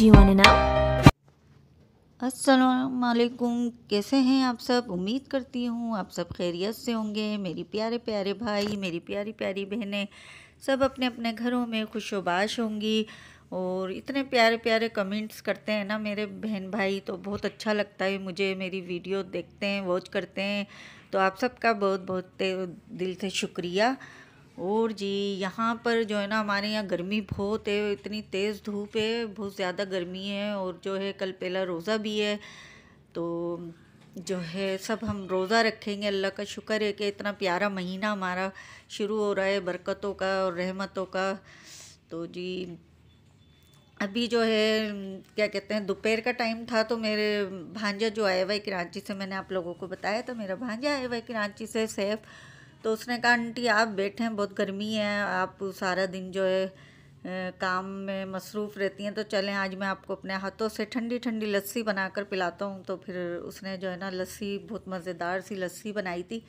Do you want to know? असलकुम कैसे हैं आप सब उम्मीद करती हूँ आप सब खैरियत से होंगे मेरी प्यारे प्यारे भाई मेरी प्यारी प्यारी बहनें सब अपने अपने घरों में खुशोबाश होंगी और इतने प्यारे प्यारे कमेंट्स करते हैं ना मेरे बहन भाई तो बहुत अच्छा लगता है मुझे मेरी वीडियो देखते हैं वॉच करते हैं तो आप सबका बहुत बहुत दिल से शुक्रिया और जी यहाँ पर जो है ना हमारे यहाँ गर्मी बहुत है इतनी तेज़ धूप है बहुत ज़्यादा गर्मी है और जो है कल पहला रोज़ा भी है तो जो है सब हम रोज़ा रखेंगे अल्लाह का शुक्र है कि इतना प्यारा महीना हमारा शुरू हो रहा है बरकतों का और रहमतों का तो जी अभी जो है क्या कहते हैं दोपहर का टाइम था तो मेरे भांजा जो आया हुआ है कराची से मैंने आप लोगों को बताया था मेरा भांजा आया हुआ है कराची से सैफ तो उसने कहा आंटी आप बैठे हैं बहुत गर्मी है आप सारा दिन जो है काम में मसरूफ़ रहती हैं तो चलें आज मैं आपको अपने हाथों से ठंडी ठंडी लस्सी बनाकर पिलाता हूँ तो फिर उसने जो है ना लस्सी बहुत मज़ेदार सी लस्सी बनाई थी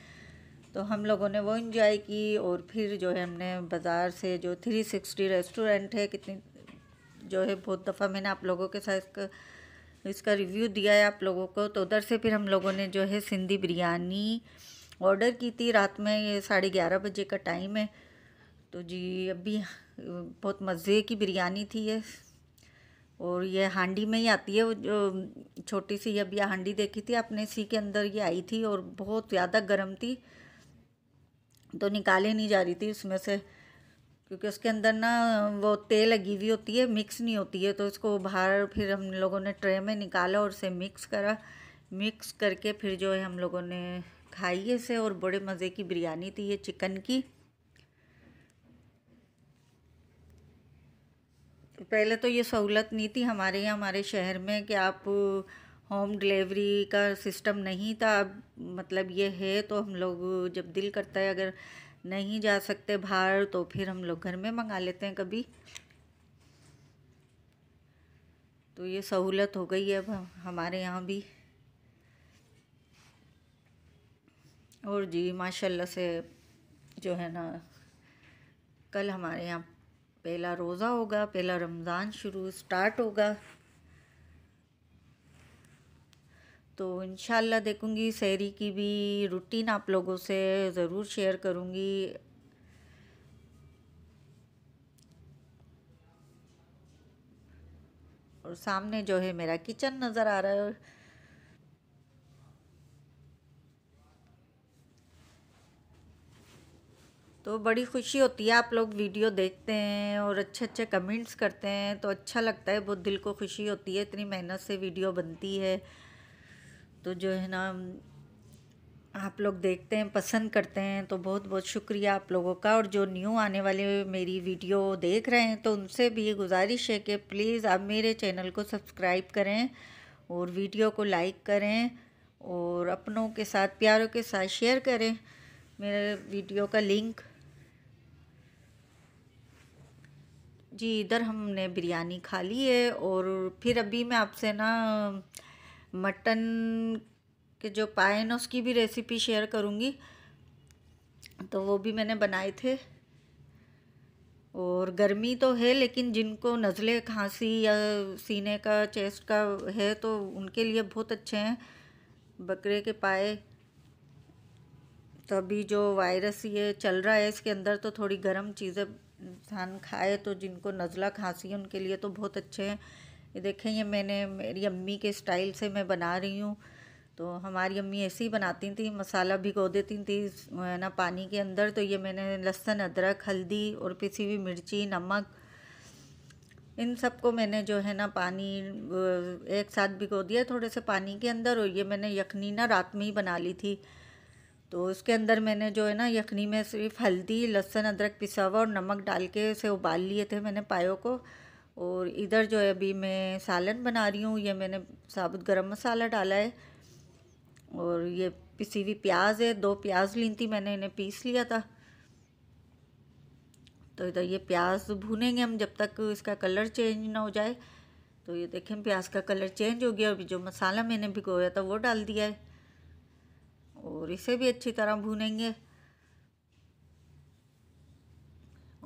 तो हम लोगों ने वो इन्जॉय की और फिर जो है हमने बाज़ार से जो थ्री सिक्सटी रेस्टोरेंट है कितनी जो है बहुत दफ़ा मैंने आप लोगों के साथ इसका इसका रिव्यू दिया है आप लोगों को तो उधर से फिर हम लोगों ने जो है सिंधी बिरयानी ऑर्डर की थी रात में ये साढ़े ग्यारह बजे का टाइम है तो जी अभी बहुत मज़े की बिरयानी थी ये और ये हांडी में ही आती है वो जो छोटी सी अभी हांडी देखी थी अपने सी के अंदर ये आई थी और बहुत ज़्यादा गर्म थी तो निकाले नहीं जा रही थी उसमें से क्योंकि उसके अंदर ना वो तेल लगी हुई होती है मिक्स नहीं होती है तो इसको बाहर फिर हम लोगों ने ट्रे में निकाला और उसे मिक्स करा मिक्स करके फिर जो है हम लोगों ने खाइए से और बड़े मज़े की बिरयानी थी ये चिकन की पहले तो ये सहूलत नहीं थी हमारे यहाँ हमारे शहर में कि आप होम डिलीवरी का सिस्टम नहीं था अब मतलब ये है तो हम लोग जब दिल करता है अगर नहीं जा सकते बाहर तो फिर हम लोग घर में मंगा लेते हैं कभी तो ये सहूलत हो गई है अब हमारे यहाँ भी और जी माशाल्लाह से जो है ना कल हमारे यहाँ पहला रोज़ा होगा पहला रमज़ान शुरू स्टार्ट होगा तो इन देखूँगी सहरी की भी रूटीन आप लोगों से ज़रूर शेयर करूँगी और सामने जो है मेरा किचन नज़र आ रहा है तो बड़ी खुशी होती है आप लोग वीडियो देखते हैं और अच्छे अच्छे कमेंट्स करते हैं तो अच्छा लगता है बहुत दिल को खुशी होती है इतनी मेहनत से वीडियो बनती है तो जो है ना आप लोग देखते हैं पसंद करते हैं तो बहुत बहुत शुक्रिया आप लोगों का और जो न्यू आने वाले मेरी वीडियो देख रहे हैं तो उनसे भी ये गुजारिश है कि प्लीज़ आप मेरे चैनल को सब्सक्राइब करें और वीडियो को लाइक करें और अपनों के साथ प्यारों के साथ शेयर करें मेरे वीडियो का लिंक जी इधर हमने बिरयानी खा ली है और फिर अभी मैं आपसे ना मटन के जो पाए ना उसकी भी रेसिपी शेयर करूँगी तो वो भी मैंने बनाए थे और गर्मी तो है लेकिन जिनको नज़ले खांसी या सीने का चेस्ट का है तो उनके लिए बहुत अच्छे हैं बकरे के पाए तो अभी जो वायरस ये चल रहा है इसके अंदर तो थोड़ी गर्म चीज़ें इंसान खाए तो जिनको नज़ला खांसी है उनके लिए तो बहुत अच्छे हैं ये देखें ये मैंने मेरी अम्मी के स्टाइल से मैं बना रही हूँ तो हमारी अम्मी ऐसे ही बनाती थी मसाला भिगो देती थी ना पानी के अंदर तो ये मैंने लहसुन अदरक हल्दी और पिसी हुई मिर्ची नमक इन सब को मैंने जो है ना पानी एक साथ भिगो दिया थोड़े से पानी के अंदर और ये मैंने यखनी ना रात में ही बना ली थी तो उसके अंदर मैंने जो है ना यखनी में सिर्फ हल्दी लहसुन अदरक पिसा हुआ और नमक डाल के उसे उबाल लिए थे मैंने पायों को और इधर जो है अभी मैं सालन बना रही हूँ ये मैंने साबुत गरम मसाला डाला है और ये पिसी हुई प्याज है दो प्याज ली थी मैंने इन्हें पीस लिया था तो इधर ये प्याज भूनेंगे हम जब तक इसका कलर चेंज ना हो जाए तो ये देखें प्याज का कलर चेंज हो गया और जो मसाला मैंने भिगोया था वो डाल दिया है और इसे भी अच्छी तरह भूनेंगे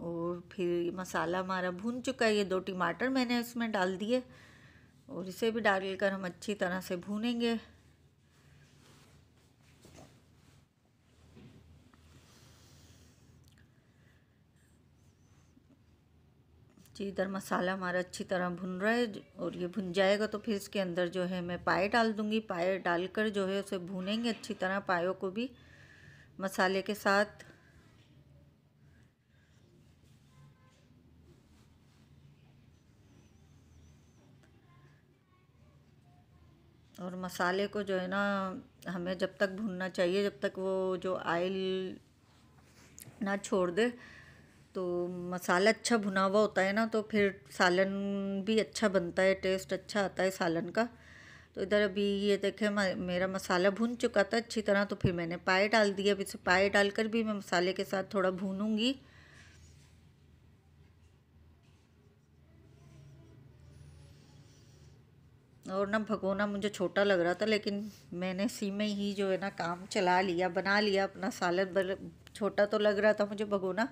और फिर मसाला हमारा भून चुका है ये दो टमाटर मैंने इसमें डाल दिए और इसे भी डाल कर हम अच्छी तरह से भूनेंगे जी इधर मसाला हमारा अच्छी तरह भुन रहा है और ये भुन जाएगा तो फिर इसके अंदर जो है मैं पाए डाल दूँगी पाए डालकर जो है उसे भूनेंगे अच्छी तरह पायों को भी मसाले के साथ और मसाले को जो है ना हमें जब तक भूनना चाहिए जब तक वो जो आयल ना छोड़ दे तो मसाला अच्छा भुना हुआ होता है ना तो फिर सालन भी अच्छा बनता है टेस्ट अच्छा आता है सालन का तो इधर अभी ये देखें मेरा मसाला भून चुका था अच्छी तरह तो फिर मैंने पाए डाल दिया अब इसे पाए डालकर भी मैं मसाले के साथ थोड़ा भूनूंगी और ना भगोना मुझे छोटा लग रहा था लेकिन मैंने सी में ही जो है ना काम चला लिया बना लिया अपना सालन छोटा तो लग रहा था मुझे भगोना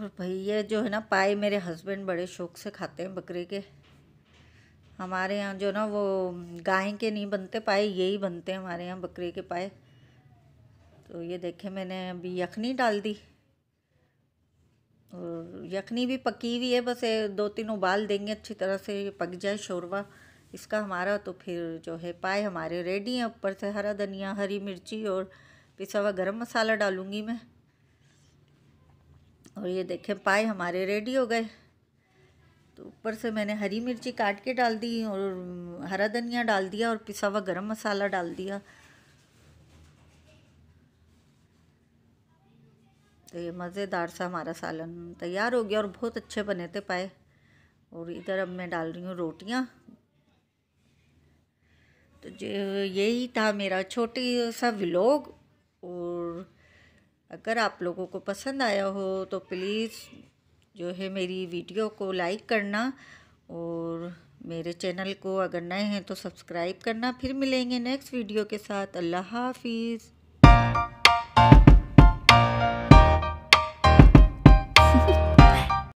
और भैया जो है ना पाए मेरे हस्बैंड बड़े शौक से खाते हैं बकरे के हमारे यहाँ जो ना वो गाय के नहीं बनते पाए यही बनते हैं हमारे यहाँ बकरे के पाए तो ये देखे मैंने अभी यखनी डाल दी और यखनी भी पकी हुई है बस दो तीन उबाल देंगे अच्छी तरह से पक जाए शोरबा इसका हमारा तो फिर जो है पाए हमारे रेडी हैं ऊपर से हरा धनिया हरी मिर्ची और पिसा हुआ गर्म मसाला डालूँगी मैं और ये देखें पाए हमारे रेडी हो गए तो ऊपर से मैंने हरी मिर्ची काट के डाल दी और हरा धनिया डाल दिया और पिसा हुआ गरम मसाला डाल दिया तो ये मज़ेदार सा हमारा सालन तैयार हो गया और बहुत अच्छे बने थे पाए और इधर अब मैं डाल रही हूँ रोटियाँ तो यही था मेरा छोटी सा व्लॉग और अगर आप लोगों को पसंद आया हो तो प्लीज़ जो है मेरी वीडियो को लाइक करना और मेरे चैनल को अगर नए हैं तो सब्सक्राइब करना फिर मिलेंगे नेक्स्ट वीडियो के साथ अल्लाह हाफिज़